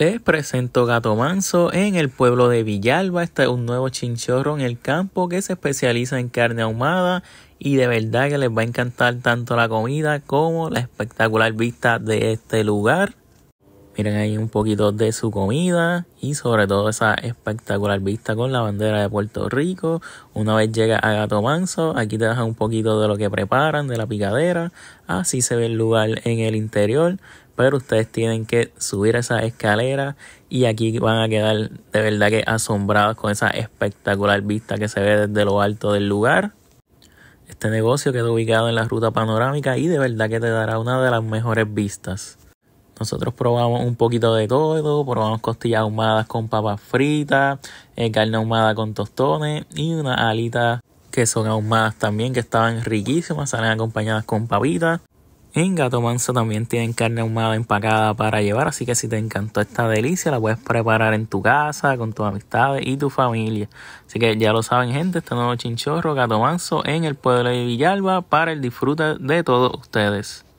Les presento Gato Manso en el pueblo de Villalba. Este es un nuevo chinchorro en el campo que se especializa en carne ahumada y de verdad que les va a encantar tanto la comida como la espectacular vista de este lugar. Miren ahí un poquito de su comida y sobre todo esa espectacular vista con la bandera de Puerto Rico. Una vez llega a Gato Manso, aquí te dejan un poquito de lo que preparan, de la picadera. Así se ve el lugar en el interior pero ustedes tienen que subir esa escalera y aquí van a quedar de verdad que asombrados con esa espectacular vista que se ve desde lo alto del lugar. Este negocio queda ubicado en la ruta panorámica y de verdad que te dará una de las mejores vistas. Nosotros probamos un poquito de todo, probamos costillas ahumadas con papas fritas, eh, carne ahumada con tostones y unas alitas que son ahumadas también, que estaban riquísimas, salen acompañadas con papitas. En Gato Manso también tienen carne ahumada empacada para llevar, así que si te encantó esta delicia, la puedes preparar en tu casa, con tus amistades y tu familia. Así que ya lo saben, gente, este nuevo chinchorro Gato Manso en el pueblo de Villalba para el disfrute de todos ustedes.